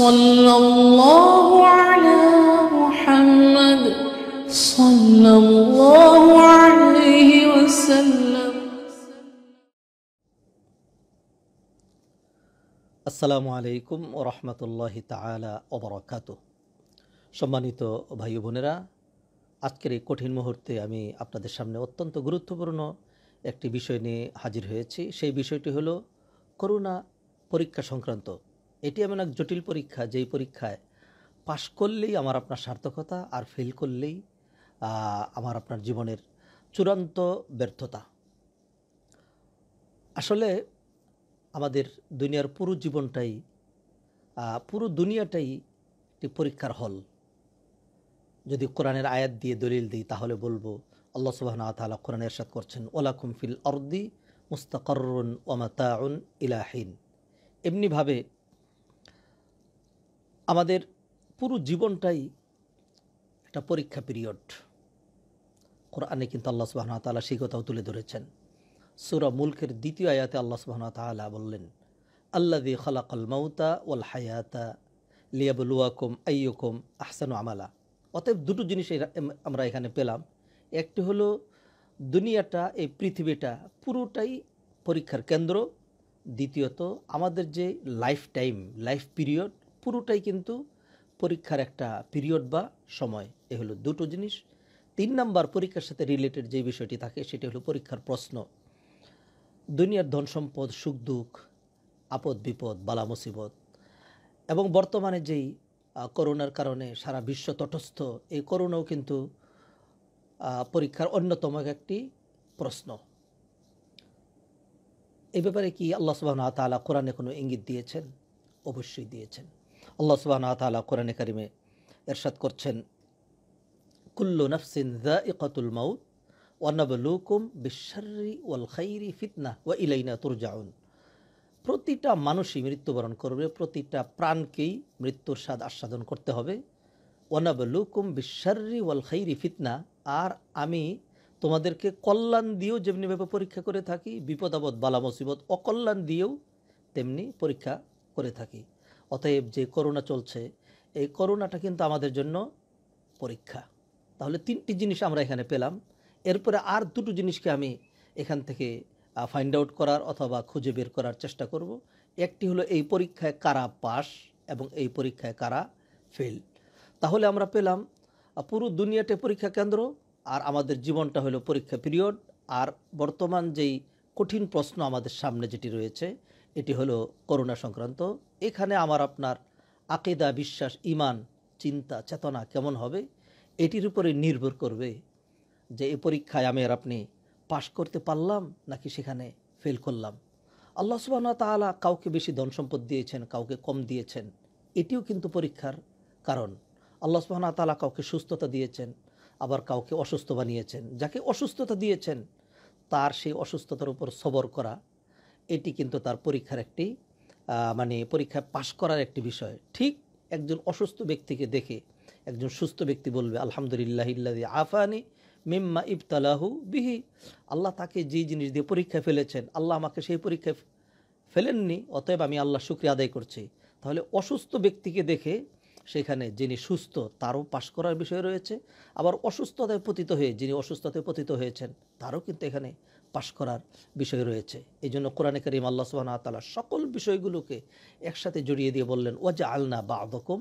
صلى الله على محمد صلى الله عليه وسلم আসসালামু আলাইকুম ও রহমতুল্লাহি তালা ওবরাকাত সম্মানিত ভাই বোনেরা আজকের এই কঠিন মুহূর্তে আমি আপনাদের সামনে অত্যন্ত গুরুত্বপূর্ণ একটি বিষয় নিয়ে হাজির হয়েছি সেই বিষয়টি হলো করোনা পরীক্ষা সংক্রান্ত এটি এমন এক জটিল পরীক্ষা যেই পরীক্ষায় পাশ করলেই আমার আপনার সার্থকতা আর ফেল করলেই আমার আপনার জীবনের চূড়ান্ত ব্যর্থতা আসলে আমাদের দুনিয়ার পুরো জীবনটাই পুরো দুনিয়াটাই একটি পরীক্ষার হল যদি কোরআনের আয়াত দিয়ে দলিল দিই তাহলে বলবো আল্লাহ সুবাহ তালা কোরআন এরশাদ করছেন ওলা কুমফিল অর্দি মুস্তাকরুন ওমাতা ইলাহিন এমনিভাবে আমাদের পুরো জীবনটাই একটা পরীক্ষা পিরিয়ড কোরআনে কিন্তু আল্লাহ সুবাহন তালা সেই কথাও তুলে ধরেছেন সুরা মুলকের দ্বিতীয় আয়াতে আল্লাহ সুবাহন তালা বললেন আল্লা দি খালাকাল মাউতা ওয়াল হায়াতা লিয়াবুলুয়াকুম আইয়কুম আহসানু আমালা অতএব দুটো জিনিস আমরা এখানে পেলাম একটি হলো দুনিয়াটা এই পৃথিবীটা পুরোটাই পরীক্ষার কেন্দ্র দ্বিতীয়ত আমাদের যে লাইফ টাইম লাইফ পিরিয়ড পুরোটাই কিন্তু পরীক্ষার একটা পিরিয়ড বা সময় এ হলো দুটো জিনিস তিন নাম্বার পরীক্ষার সাথে রিলেটেড যে বিষয়টি থাকে সেটি হলো পরীক্ষার প্রশ্ন দুনিয়ার ধন সম্পদ সুখ দুঃখ আপদ বিপদ বালা মুসিবত এবং বর্তমানে যেই করোনার কারণে সারা বিশ্ব তটস্থ এই করোনাও কিন্তু পরীক্ষার অন্যতম একটি প্রশ্ন এ ব্যাপারে কি আল্লাহ সুবাহ তালা কোরআনে কোনো ইঙ্গিত দিয়েছেন অবশ্যই দিয়েছেন আল্লাহ সুবাহ তালা কোরআনে কারিমে এরশাদ করছেন কুল্লু নফসিন দা ইকতুল মাউত ওয়ানবলুকুম বিশ্বরি ওয়াল খাইরি ফিতনা ওয়া ইলাইনা তুরজাউন প্রতিটা মানুষই মৃত্যুবরণ করবে প্রতিটা প্রাণকেই মৃত্যুর স্বাদ আস্বাদন করতে হবে ওয়ানাবলুকুম বিশ্বরি ওয়াল খাইরি ফিতনা আর আমি তোমাদেরকে কল্যাণ দিয়েও যেমনিভাবে পরীক্ষা করে থাকি বিপদ আপদ বালা মুসিবত অকল্যাণ দিয়েও তেমনি পরীক্ষা করে থাকি অতএব যে করোনা চলছে এই করোনাটা কিন্তু আমাদের জন্য পরীক্ষা তাহলে তিনটি জিনিস আমরা এখানে পেলাম এরপরে আর দুটো জিনিসকে আমি এখান থেকে ফাইন্ড আউট করার অথবা খুঁজে বের করার চেষ্টা করব একটি হলো এই পরীক্ষায় কারা পাস এবং এই পরীক্ষায় কারা ফেল তাহলে আমরা পেলাম পুরো দুনিয়াতে পরীক্ষা কেন্দ্র আর আমাদের জীবনটা হলো পরীক্ষা পিরিয়ড আর বর্তমান যেই কঠিন প্রশ্ন আমাদের সামনে যেটি রয়েছে এটি হলো করোনা সংক্রান্ত এখানে আমার আপনার আকেদা বিশ্বাস ইমান চিন্তা চেতনা কেমন হবে এটির উপরে নির্ভর করবে যে এ পরীক্ষায় আমি আর আপনি পাশ করতে পারলাম নাকি সেখানে ফেল করলাম আল্লাহ সুবাহ তালা কাউকে বেশি ধন সম্পদ দিয়েছেন কাউকে কম দিয়েছেন এটিও কিন্তু পরীক্ষার কারণ আল্লাহ সুবাহ তালা কাউকে সুস্থতা দিয়েছেন আবার কাউকে অসুস্থ বানিয়েছেন যাকে অসুস্থতা দিয়েছেন তার সেই অসুস্থতার উপর সবর করা এটি কিন্তু তার পরীক্ষার একটি মানে পরীক্ষায় পাশ করার একটি বিষয় ঠিক একজন অসুস্থ ব্যক্তিকে দেখে একজন সুস্থ ব্যক্তি বলবে আলহামদুলিল্লাহ ইল্লাদি আফানি মিম্মা ইবতালাহু বিহি আল্লাহ তাকে যে জিনিস দিয়ে পরীক্ষায় ফেলেছেন আল্লাহ আমাকে সেই পরীক্ষায় ফেলেননি অতএব আমি আল্লাহ শুক্রিয়া আদায় করছি তাহলে অসুস্থ ব্যক্তিকে দেখে সেখানে যিনি সুস্থ তারও পাশ করার বিষয় রয়েছে আবার অসুস্থতায় পতিত হয়ে যিনি অসুস্থতায় পতিত হয়েছেন তারও কিন্তু এখানে পাশ করার বিষয় রয়েছে এই জন্য কোরআনে করিম আল্লাহ সুবাহ তালা সকল বিষয়গুলোকে একসাথে জড়িয়ে দিয়ে বললেন ওয়াজা আলনা বা আদকম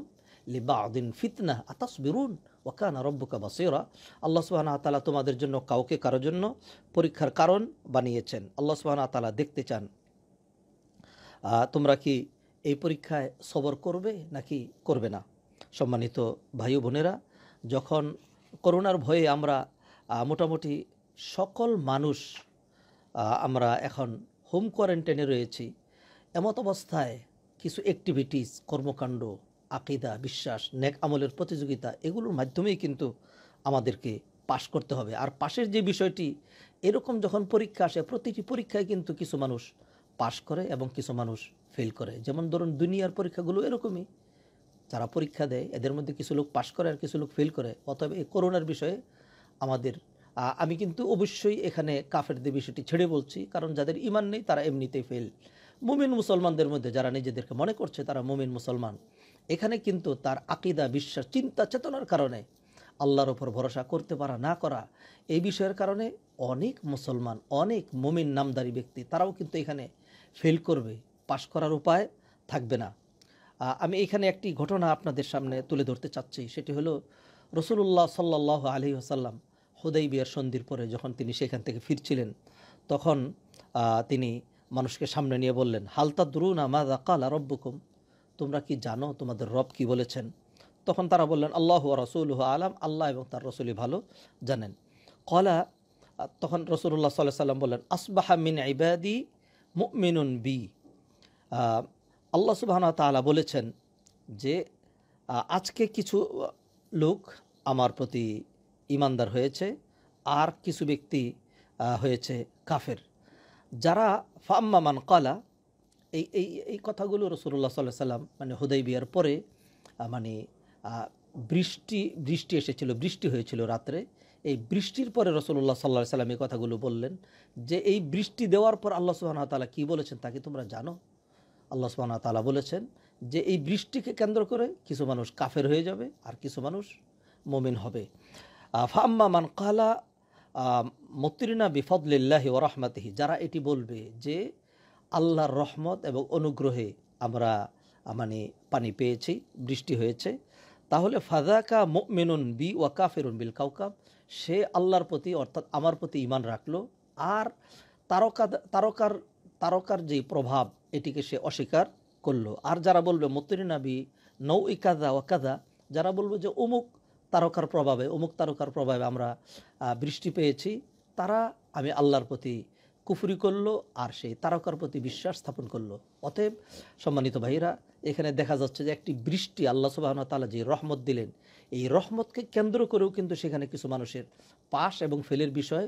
লিবা আদিন ফিতনা আতাস বিরুন ওয়াকান আরব্বকা বাসেরা আল্লাহ সুবাহ তালা তোমাদের জন্য কাউকে কারো জন্য পরীক্ষার কারণ বানিয়েছেন আল্লাহ সুবাহ তালা দেখতে চান তোমরা কি এই পরীক্ষায় সবর করবে নাকি করবে না সম্মানিত ভাই বোনেরা যখন করোনার ভয়ে আমরা মোটামুটি সকল মানুষ আমরা এখন হোম কোয়ারেন্টাইনে রয়েছি এমত অবস্থায় কিছু অ্যাক্টিভিটিস কর্মকাণ্ড আকিদা বিশ্বাস নেক আমলের প্রতিযোগিতা এগুলোর মাধ্যমেই কিন্তু আমাদেরকে পাশ করতে হবে আর পাশের যে বিষয়টি এরকম যখন পরীক্ষা আসে প্রতিটি পরীক্ষায় কিন্তু কিছু মানুষ পাশ করে এবং কিছু মানুষ ফেল করে যেমন ধরুন দুনিয়ার পরীক্ষাগুলো এরকমই যারা পরীক্ষা দেয় এদের মধ্যে কিছু লোক পাশ করে আর কিছু লোক ফেল করে অতএব এই করোনার বিষয়ে আমাদের আমি কিন্তু অবশ্যই এখানে কাফেরদের বিষয়টি ছেড়ে বলছি কারণ যাদের ইমান নেই তারা এমনিতেই ফেল মুমিন মুসলমানদের মধ্যে যারা নিজেদেরকে মনে করছে তারা মুমিন মুসলমান এখানে কিন্তু তার আকিদা বিশ্বাস চিন্তা চেতনার কারণে আল্লাহর ওপর ভরসা করতে পারা না করা এই বিষয়ের কারণে অনেক মুসলমান অনেক মুমিন নামদারি ব্যক্তি তারাও কিন্তু এখানে ফেল করবে পাশ করার উপায় থাকবে না আমি এখানে একটি ঘটনা আপনাদের সামনে তুলে ধরতে চাচ্ছি সেটি হলো রসুল্লাহ সাল্লাহ আলি আসাল্লাম হুদাই বিয়ার সন্ধির পরে যখন তিনি সেখান থেকে ফিরছিলেন তখন তিনি মানুষকে সামনে নিয়ে বললেন হালতা দ্রুন আমা দাকাল রব্বুকুম তোমরা কি জানো তোমাদের রব কি বলেছেন তখন তারা বললেন আল্লাহ রসুল আলাম আল্লাহ এবং তার রসুলই ভালো জানেন কলা তখন রসুল্লাহ সাল্লাহ সাল্লাম বললেন আসবাহা মিন ইবাদি মুমিনুন বি আল্লাহ সুবাহন তালা বলেছেন যে আজকে কিছু লোক আমার প্রতি ইমানদার হয়েছে আর কিছু ব্যক্তি হয়েছে কাফের যারা ফাম্মামান কলা এই এই এই কথাগুলো রসুল্লাহ সাল্লাহ সাল্লাম মানে হুদয় বিয়ার পরে মানে বৃষ্টি বৃষ্টি এসেছিল বৃষ্টি হয়েছিল রাত্রে এই বৃষ্টির পরে রসুল্লাহ সাল্লাহ সাল্লাম এই কথাগুলো বললেন যে এই বৃষ্টি দেওয়ার পর আল্লাহ সুবাহ তালা কী বলেছেন তাকে তোমরা জানো আল্লাহ সুবাহ তালা বলেছেন যে এই বৃষ্টিকে কেন্দ্র করে কিছু মানুষ কাফের হয়ে যাবে আর কিছু মানুষ মোমিন হবে ফাম্মা মান কালা মতিরিনা বিফদলিল্লাহি রহমাতিহি যারা এটি বলবে যে আল্লাহর রহমত এবং অনুগ্রহে আমরা মানে পানি পেয়েছি বৃষ্টি হয়েছে তাহলে ফাজাকা মেনুন বি ওয়াকা ফেরুন বিল কাউকাব সে আল্লাহর প্রতি অর্থাৎ আমার প্রতি ইমান রাখলো আর তারকা তারকার তারকার যে প্রভাব এটিকে সে অস্বীকার করলো আর যারা বলবে বি নৌ ইকাদা ওয়াকাদা যারা বলবে যে অমুক তারকার প্রভাবে অমুক তারকার প্রভাবে আমরা বৃষ্টি পেয়েছি তারা আমি আল্লাহর প্রতি কুফুরি করলো আর সেই তারকার প্রতি বিশ্বাস স্থাপন করলো অতএব সম্মানিত ভাইরা এখানে দেখা যাচ্ছে যে একটি বৃষ্টি আল্লাহ সুবাহন তালা যে রহমত দিলেন এই রহমতকে কেন্দ্র করেও কিন্তু সেখানে কিছু মানুষের পাশ এবং ফেলের বিষয়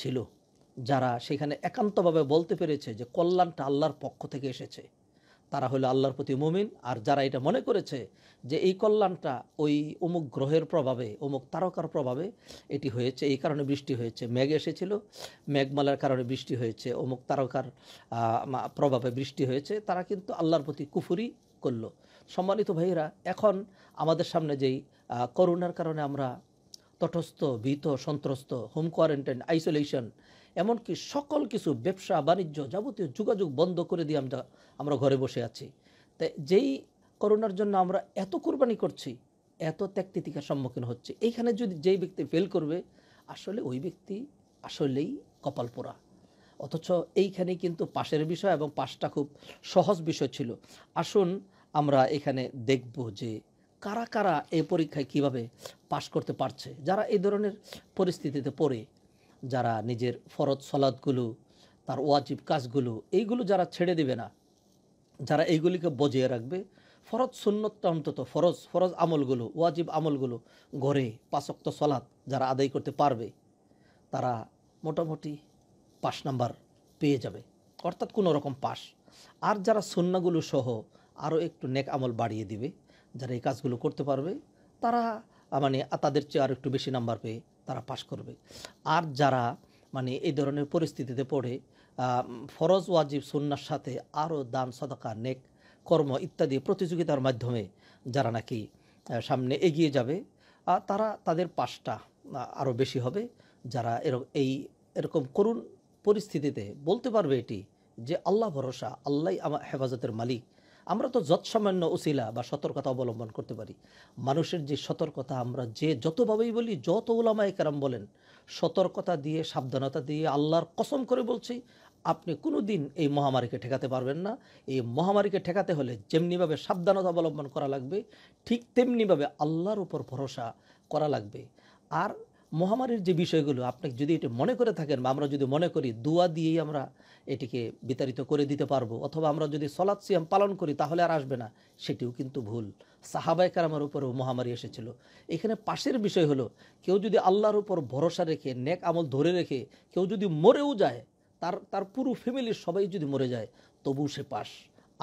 ছিল যারা সেখানে একান্তভাবে বলতে পেরেছে যে কল্যাণটা আল্লাহর পক্ষ থেকে এসেছে তারা হলো আল্লাহর প্রতি মুমিন আর যারা এটা মনে করেছে যে এই কল্যাণটা ওই অমুক গ্রহের প্রভাবে অমুক তারকার প্রভাবে এটি হয়েছে এই কারণে বৃষ্টি হয়েছে মেঘ এসেছিল মেঘমালার কারণে বৃষ্টি হয়েছে অমুক তারকার প্রভাবে বৃষ্টি হয়েছে তারা কিন্তু আল্লাহর প্রতি কুফুরি করল সম্মানিত ভাইয়েরা এখন আমাদের সামনে যেই করোনার কারণে আমরা তটস্থ ভীত সন্ত্রস্ত হোম কোয়ারেন্টাইন আইসোলেশন এমনকি সকল কিছু ব্যবসা বাণিজ্য যাবতীয় যোগাযোগ বন্ধ করে দিয়ে আমরা আমরা ঘরে বসে আছি তাই যেই করোনার জন্য আমরা এত কোরবানি করছি এত ত্যাগতিকার সম্মুখীন হচ্ছে এইখানে যদি যেই ব্যক্তি ফেল করবে আসলে ওই ব্যক্তি আসলেই কপাল পোড়া অথচ এইখানে কিন্তু পাশের বিষয় এবং পাশটা খুব সহজ বিষয় ছিল আসুন আমরা এখানে দেখব যে কারা কারা এই পরীক্ষায় কিভাবে পাশ করতে পারছে যারা এই ধরনের পরিস্থিতিতে পড়ে যারা নিজের ফরজ সলাদগুলো তার ওয়াজিব কাজগুলো এইগুলো যারা ছেড়ে দেবে না যারা এইগুলিকে বজিয়ে রাখবে ফরজ সুন্নতটা অন্তত ফরজ ফরজ আমলগুলো ওয়াজিব আমলগুলো ঘরে পাঁচক্ত সলাদ যারা আদায় করতে পারবে তারা মোটামুটি পাশ নাম্বার পেয়ে যাবে অর্থাৎ কোনো রকম পাশ আর যারা সন্নাগুলো সহ আরও একটু নেক আমল বাড়িয়ে দিবে যারা এই কাজগুলো করতে পারবে তারা মানে তাদের চেয়ে আর একটু বেশি নাম্বার পেয়ে তারা পাশ করবে আর যারা মানে এই ধরনের পরিস্থিতিতে পড়ে ফরজ ওয়াজিব সুন্নার সাথে আরও দান সদকা নেক কর্ম ইত্যাদি প্রতিযোগিতার মাধ্যমে যারা নাকি সামনে এগিয়ে যাবে তারা তাদের পাশটা আরও বেশি হবে যারা এরকম এই এরকম করুণ পরিস্থিতিতে বলতে পারবে এটি যে আল্লাহ ভরসা আল্লাহ আমার হেফাজতের মালিক আমরা তো যৎসামান্য উচিলা বা সতর্কতা অবলম্বন করতে পারি মানুষের যে সতর্কতা আমরা যে যতভাবেই বলি যত ওলামায় কেরাম বলেন সতর্কতা দিয়ে সাবধানতা দিয়ে আল্লাহর কসম করে বলছি আপনি কোনো দিন এই মহামারীকে ঠেকাতে পারবেন না এই মহামারীকে ঠেকাতে হলে যেমনিভাবে সাবধানতা অবলম্বন করা লাগবে ঠিক তেমনিভাবে আল্লাহর উপর ভরসা করা লাগবে আর মহামারীর যে বিষয়গুলো আপনি যদি এটি মনে করে থাকেন বা আমরা যদি মনে করি দোয়া দিয়েই আমরা এটিকে বিতাড়িত করে দিতে পারবো অথবা আমরা যদি সলাৎ সিয়াম পালন করি তাহলে আর আসবে না সেটিও কিন্তু ভুল সাহাবায় কারামার উপরেও মহামারী এসেছিল এখানে পাশের বিষয় হলো কেউ যদি আল্লাহর উপর ভরসা রেখে নেক আমল ধরে রেখে কেউ যদি মরেও যায় তার তার পুরো ফ্যামিলির সবাই যদি মরে যায় তবু সে পাশ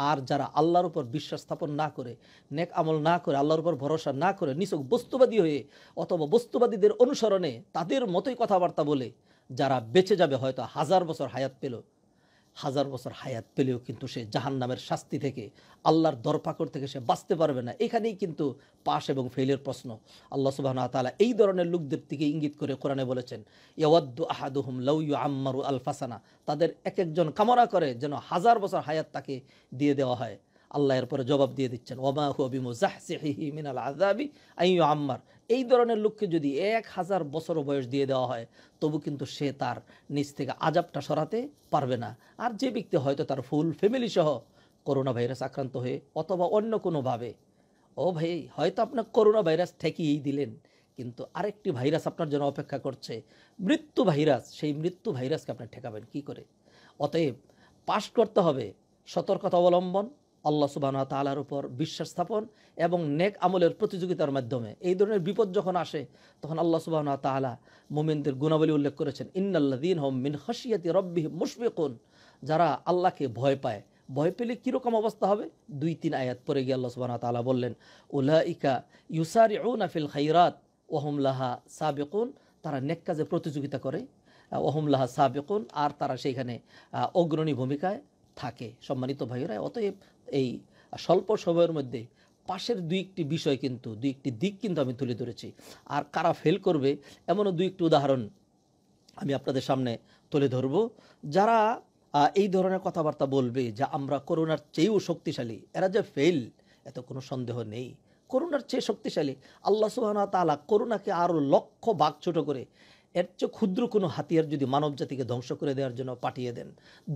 আর যারা আল্লাহর উপর বিশ্বাস স্থাপন না করে নেক আমল না করে আল্লাহর উপর ভরসা না করে নিচক বস্তুবাদী হয়ে অথবা বস্তুবাদীদের অনুসরণে তাদের মতোই কথাবার্তা বলে যারা বেঁচে যাবে হয়তো হাজার বছর হায়াত পেল হাজার বছর হায়াত পেলেও কিন্তু সে জাহান নামের শাস্তি থেকে আল্লাহর দরপাকড় থেকে সে বাঁচতে পারবে না এখানেই কিন্তু পাশ এবং ফেলের প্রশ্ন আল্লাহ সুবাহ তালা এই ধরনের লোকদের দিকে ইঙ্গিত করে কোরআনে বলেছেন ইয়াদ্দু আহাদুহুম লৌয়ু আম্মারু আলফাসানা তাদের এক একজন কামরা করে যেন হাজার বছর হায়াত তাকে দিয়ে দেওয়া হয় আল্লাহ এরপরে জবাব দিয়ে দিচ্ছেন ওমা হুয়াবিমু মিনাল আজাবি আইয়ু আম্মার এই ধরনের লোককে যদি এক হাজার বছর বয়স দিয়ে দেওয়া হয় তবু কিন্তু সে তার নিজ থেকে আজাবটা সরাতে পারবে না আর যে ব্যক্তি হয়তো তার ফুল ফ্যামিলি সহ করোনা ভাইরাস আক্রান্ত হয়ে অথবা অন্য কোনোভাবে ও ভাই হয়তো আপনার করোনা ভাইরাস ঠেকিয়েই দিলেন কিন্তু আরেকটি ভাইরাস আপনার জন্য অপেক্ষা করছে মৃত্যু ভাইরাস সেই মৃত্যু ভাইরাসকে আপনি ঠেকাবেন কি করে অতএব পাশ করতে হবে সতর্কতা অবলম্বন আল্লাহ সুবাহ তালার উপর বিশ্বাস স্থাপন এবং নেক আমলের প্রতিযোগিতার মাধ্যমে এই ধরনের বিপদ যখন আসে তখন আল্লাহ সুবাহ তালা মোমিনদের গুণাবলী উল্লেখ করেছেন ইন্নাল্লাদিন হোম মিন হসিয়াতি রব্বি মুশফিকুন যারা আল্লাহকে ভয় পায় ভয় পেলে কীরকম অবস্থা হবে দুই তিন আয়াত পরে গিয়ে আল্লাহ সুবাহ তালা বললেন উল্লা ইকা ইউসারি ফিল খাইরাত ওহমলাহা সাবেকুন তারা নেক কাজে প্রতিযোগিতা করে ওহমলাহা সাবেকুন আর তারা সেইখানে অগ্রণী ভূমিকায় থাকে সম্মানিত ভাইয়েরা অতএব এই স্বল্প সময়ের মধ্যে পাশের দুই একটি বিষয় কিন্তু দুই একটি দিক কিন্তু আমি তুলে ধরেছি আর কারা ফেল করবে এমনও দুই একটি উদাহরণ আমি আপনাদের সামনে তুলে ধরব যারা এই ধরনের কথাবার্তা বলবে যা আমরা করোনার চেয়েও শক্তিশালী এরা যে ফেল এত কোনো সন্দেহ নেই করোনার চেয়ে শক্তিশালী আল্লাহ সুহানা তালা করোনাকে আরও লক্ষ বাঘ ছোটো করে এর চেয়ে ক্ষুদ্র কোনো হাতিয়ার যদি মানব জাতিকে ধ্বংস করে দেওয়ার জন্য পাঠিয়ে দেন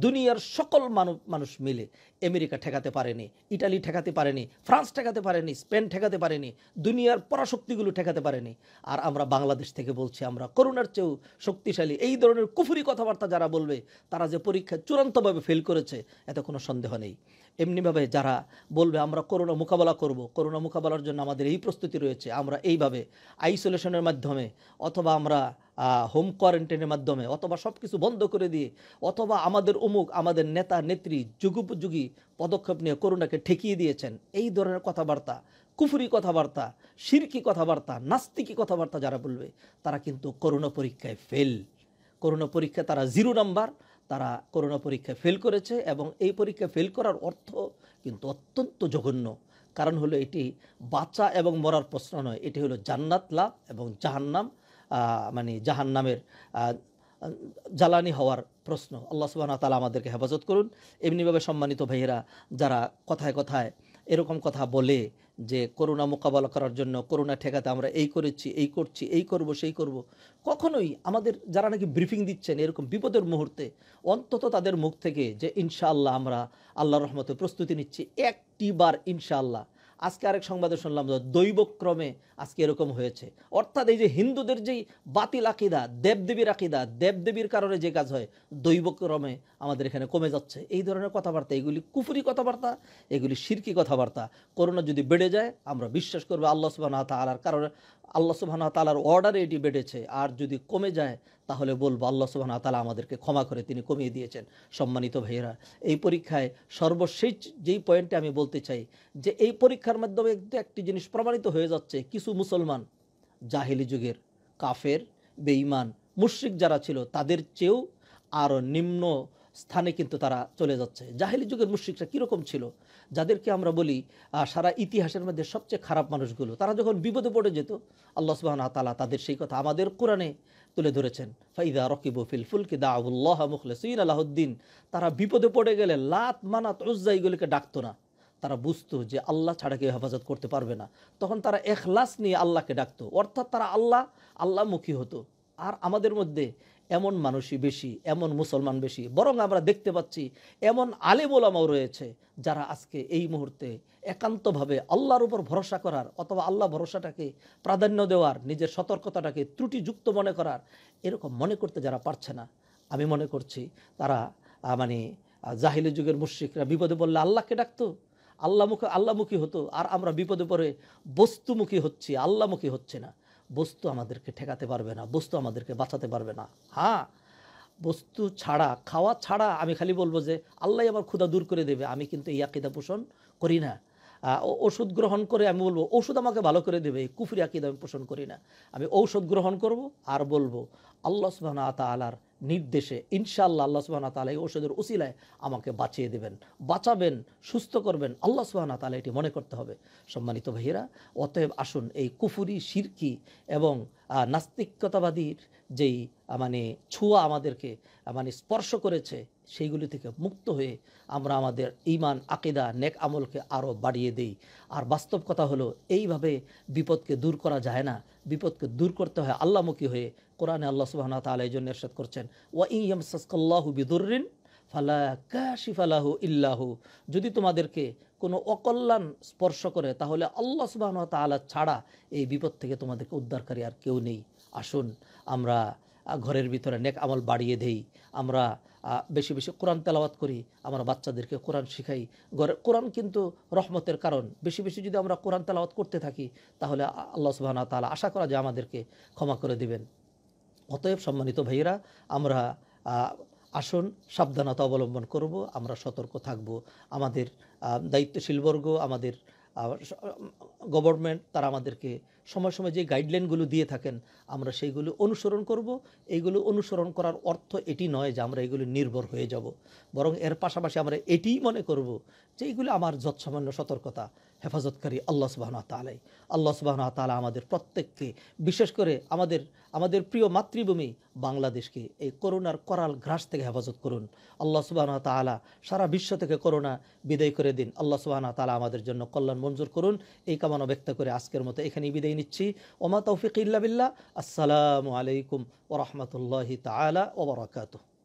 দুনিয়ার সকল মানব মানুষ মিলে আমেরিকা ঠেকাতে পারেনি ইটালি ঠেকাতে পারেনি ফ্রান্স ঠেকাতে পারেনি স্পেন ঠেকাতে পারেনি দুনিয়ার পরাশক্তিগুলো ঠেকাতে পারেনি আর আমরা বাংলাদেশ থেকে বলছি আমরা করোনার চেয়েও শক্তিশালী এই ধরনের কুফুরি কথাবার্তা যারা বলবে তারা যে পরীক্ষা চূড়ান্তভাবে ফেল করেছে এতে কোনো সন্দেহ নেই এমনিভাবে যারা বলবে আমরা করোনা মোকাবেলা করব করোনা মোকাবেলার জন্য আমাদের এই প্রস্তুতি রয়েছে আমরা এইভাবে আইসোলেশনের মাধ্যমে অথবা আমরা হোম কোয়ারেন্টাইনের মাধ্যমে অথবা সব কিছু বন্ধ করে দিয়ে অথবা আমাদের অমুক আমাদের নেতা নেত্রী যুগোপযোগী পদক্ষেপ নিয়ে করোনাকে ঠেকিয়ে দিয়েছেন এই ধরনের কথাবার্তা কুফুরি কথাবার্তা শিরকি কথাবার্তা নাস্তিকি কথাবার্তা যারা বলবে তারা কিন্তু করোনা পরীক্ষায় ফেল করোনা পরীক্ষা তারা জিরো নাম্বার তারা করোনা পরীক্ষা ফেল করেছে এবং এই পরীক্ষা ফেল করার অর্থ কিন্তু অত্যন্ত জঘন্য কারণ হলো এটি বাঁচা এবং মরার প্রশ্ন নয় এটি হলো জান্নাত লাভ এবং জাহান্নাম মানে জাহান্নামের জ্বালানি হওয়ার প্রশ্ন আল্লাহ সুবাহ তালা আমাদেরকে হেফাজত করুন এমনিভাবে সম্মানিত ভাইয়েরা যারা কথায় কথায় এরকম কথা বলে যে করোনা মোকাবেলা করার জন্য করোনা ঠেকাতে আমরা এই করেছি এই করছি এই করব সেই করব। কখনোই আমাদের যারা নাকি ব্রিফিং দিচ্ছেন এরকম বিপদের মুহূর্তে অন্তত তাদের মুখ থেকে যে ইনশাআল্লাহ আমরা আল্লাহ রহমতে প্রস্তুতি নিচ্ছি একটি বার ইনশাআল্লাহ আজকে আরেক সংবাদে শুনলাম দৈবক্রমে আজকে এরকম হয়েছে অর্থাৎ এই যে হিন্দুদের যেই বাতিল আকিদা দেবদেবীর আকিদা দেবদেবীর কারণে যে কাজ হয় দৈবক্রমে আমাদের এখানে কমে যাচ্ছে এই ধরনের কথাবার্তা এগুলি কুফুরি কথাবার্তা এগুলি সিরকি কথাবার্তা করোনা যদি বেড়ে যায় আমরা বিশ্বাস করবো আল্লাহ সুবাহ তালার কারণে আল্লাহ সুবাহ তালার অর্ডারে এটি বেড়েছে আর যদি কমে যায় তাহলে বলবো আল্লাহ সুবাহ তালা আমাদেরকে ক্ষমা করে তিনি কমিয়ে দিয়েছেন সম্মানিত ভাইয়েরা এই পরীক্ষায় সর্বশেষ যেই পয়েন্টে আমি বলতে চাই যে এই পরীক্ষার মাধ্যমে একটি জিনিস প্রমাণিত হয়ে যাচ্ছে কিছু মুসলমান জাহিলি যুগের কাফের বেঈমান মুশ্রিক যারা ছিল তাদের চেয়েও আরও নিম্ন স্থানে কিন্তু তারা চলে যাচ্ছে জাহেলি যুগের মুশ্রিকরা কীরকম ছিল যাদেরকে আমরা বলি সারা ইতিহাসের মধ্যে সবচেয়ে খারাপ মানুষগুলো তারা যখন বিপদে পড়ে যেত আল্লাহ সুবাহন তালা তাদের সেই কথা আমাদের কোরআনে তুলে ধরেছেন ফাইদা রকিবু ফিল ফুলকি দাউল্লাহ সুইন আলাহদ্দিন তারা বিপদে পড়ে গেলে লাত মানাত উজ্জা এগুলিকে ডাকতো না তারা বুঝতো যে আল্লাহ ছাড়া কেউ হেফাজত করতে পারবে না তখন তারা এখলাস নিয়ে আল্লাহকে ডাকতো অর্থাৎ তারা আল্লাহ আল্লাহমুখী হতো আর আমাদের মধ্যে এমন মানুষই বেশি এমন মুসলমান বেশি বরং আমরা দেখতে পাচ্ছি এমন আলেমোলামাও রয়েছে যারা আজকে এই মুহূর্তে একান্তভাবে আল্লাহর উপর ভরসা করার অথবা আল্লাহ ভরসাটাকে প্রাধান্য দেওয়ার নিজের সতর্কতাটাকে ত্রুটিযুক্ত মনে করার এরকম মনে করতে যারা পারছে না আমি মনে করছি তারা মানে জাহিলি যুগের মুশ্রিকরা বিপদে বললে আল্লাহকে ডাকতো আল্লাহমুখী আল্লাহমুখী হতো আর আমরা বিপদে পড়ে বস্তুমুখী হচ্ছি আল্লামুখী হচ্ছে না বস্তু আমাদেরকে ঠেকাতে পারবে না বস্তু আমাদেরকে বাঁচাতে পারবে না হ্যাঁ বস্তু ছাড়া খাওয়া ছাড়া আমি খালি বলবো যে আল্লাহ আমার ক্ষুধা দূর করে দেবে আমি কিন্তু এই আকিদা পোষণ করি না ওষুধ গ্রহণ করে আমি বলবো ওষুধ আমাকে ভালো করে দেবে কুফরি আকিদ আমি পোষণ করি না আমি ঔষধ গ্রহণ করব আর বলবো আল্লাহ সুবাহনা তালার নির্দেশে ইনশাআল্লাহ আল্লাহ সুবাহনা তালা এই ওষুধের উসিলায় আমাকে বাঁচিয়ে দেবেন বাঁচাবেন সুস্থ করবেন আল্লাহ সুবাহনা তালা এটি মনে করতে হবে সম্মানিত ভাইয়েরা অতএব আসুন এই কুফুরি শিরকি এবং নাস্তিকতাবাদীর যেই মানে ছুয়া আমাদেরকে মানে স্পর্শ করেছে সেইগুলি থেকে মুক্ত হয়ে আমরা আমাদের ইমান আকিদা নেক আমলকে আরও বাড়িয়ে দেই আর বাস্তব কথা হলো এইভাবে বিপদকে দূর করা যায় না বিপদকে দূর করতে হয় আল্লামুখী হয়ে কোরআনে আল্লাহ সুবাহনা তালা এই জন্য এরশাদ করছেন ওয়া ইয়ম সাসকাল্লাহু বিদুরিন ফালা কাশিফালাহু ইল্লাহু যদি তোমাদেরকে কোনো অকল্যাণ স্পর্শ করে তাহলে আল্লাহ সুবাহন তালা ছাড়া এই বিপদ থেকে তোমাদেরকে উদ্ধারকারী আর কেউ নেই আসুন আমরা ঘরের ভিতরে নেক আমল বাড়িয়ে দেই আমরা বেশি বেশি কোরআন তেলাওয়াত করি আমরা বাচ্চাদেরকে কোরআন শিখাই ঘরে কোরআন কিন্তু রহমতের কারণ বেশি বেশি যদি আমরা কোরআন তেলাওয়াত করতে থাকি তাহলে আল্লাহ সুবাহ তালা আশা করা যে আমাদেরকে ক্ষমা করে দিবেন অতএব সম্মানিত ভাইয়েরা আমরা আসুন সাবধানতা অবলম্বন করব আমরা সতর্ক থাকব আমাদের দায়িত্বশীলবর্গ আমাদের গভর্নমেন্ট তারা আমাদেরকে সময় সময় যে গাইডলাইনগুলো দিয়ে থাকেন আমরা সেইগুলো অনুসরণ করব এইগুলো অনুসরণ করার অর্থ এটি নয় যে আমরা এগুলো নির্ভর হয়ে যাব বরং এর পাশাপাশি আমরা এটিই মনে করব যে এইগুলো আমার যৎসামান্য সতর্কতা হেফাজতকারী আল্লাহ সুবাহনা তালাই আল্লাহ সুবাহনা তালা আমাদের প্রত্যেককে বিশেষ করে আমাদের আমাদের প্রিয় মাতৃভূমি বাংলাদেশকে এই করোনার করাল ঘ্রাস থেকে হেফাজত করুন আল্লাহ সুবাহনা তালা সারা বিশ্ব থেকে করোনা বিদায় করে দিন আল্লাহ সুবাহনা তালা আমাদের জন্য কল্যাণ মঞ্জুর করুন এই কামনা ব্যক্ত করে আজকের মতো এখানেই বিদায় نيتشي وما توفيقي الا بالله السلام عليكم ورحمه الله تعالى وبركاته